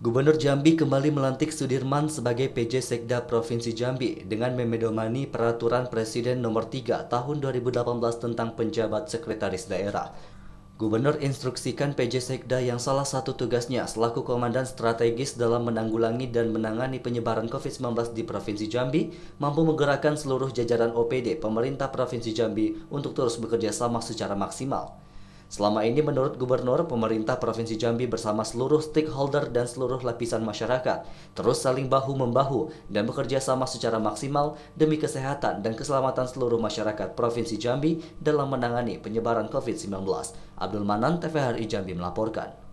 Gubernur Jambi kembali melantik Sudirman sebagai PJ Sekda Provinsi Jambi dengan memedomani Peraturan Presiden Nomor 3 Tahun 2018 tentang penjabat sekretaris daerah. Gubernur instruksikan PJ Sekda yang salah satu tugasnya selaku komandan strategis dalam menanggulangi dan menangani penyebaran COVID-19 di Provinsi Jambi mampu menggerakkan seluruh jajaran OPD pemerintah Provinsi Jambi untuk terus bekerja sama secara maksimal. Selama ini menurut Gubernur, pemerintah Provinsi Jambi bersama seluruh stakeholder dan seluruh lapisan masyarakat terus saling bahu-membahu dan bekerja sama secara maksimal demi kesehatan dan keselamatan seluruh masyarakat Provinsi Jambi dalam menangani penyebaran COVID-19. Abdul Manan, TVRI Jambi melaporkan.